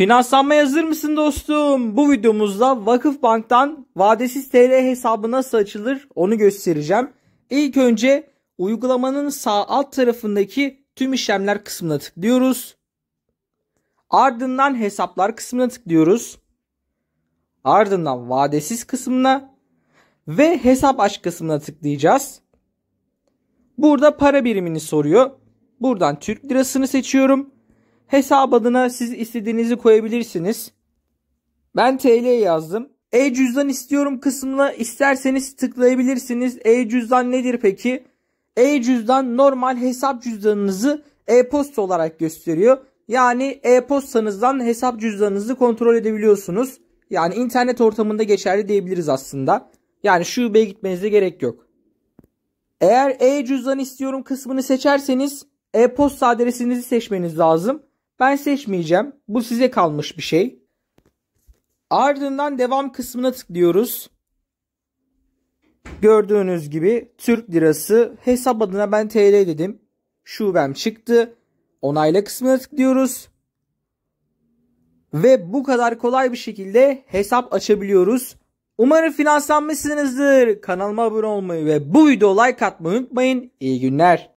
Finanslanmaya hazır mısın dostum? Bu videomuzda Vakıf Bank'tan vadesiz TL hesabı nasıl açılır onu göstereceğim. İlk önce uygulamanın sağ alt tarafındaki tüm işlemler kısmına tıklıyoruz. Ardından hesaplar kısmına tıklıyoruz. Ardından vadesiz kısmına ve hesap aç kısmına tıklayacağız. Burada para birimini soruyor. Buradan Türk lirasını seçiyorum. Hesap adına siz istediğinizi koyabilirsiniz. Ben TL yazdım. E-cüzdan istiyorum kısmına isterseniz tıklayabilirsiniz. E-cüzdan nedir peki? E-cüzdan normal hesap cüzdanınızı e-posta olarak gösteriyor. Yani e-postanızdan hesap cüzdanınızı kontrol edebiliyorsunuz. Yani internet ortamında geçerli diyebiliriz aslında. Yani şubeye gitmenize gerek yok. Eğer e-cüzdan istiyorum kısmını seçerseniz e-posta adresinizi seçmeniz lazım. Ben seçmeyeceğim. Bu size kalmış bir şey. Ardından devam kısmına tıklıyoruz. Gördüğünüz gibi Türk lirası hesap adına ben TL dedim. Şubem çıktı. Onayla kısmına tıklıyoruz. Ve bu kadar kolay bir şekilde hesap açabiliyoruz. Umarım finanslanmışsınızdır. Kanalıma abone olmayı ve bu videoya like atmayı unutmayın. İyi günler.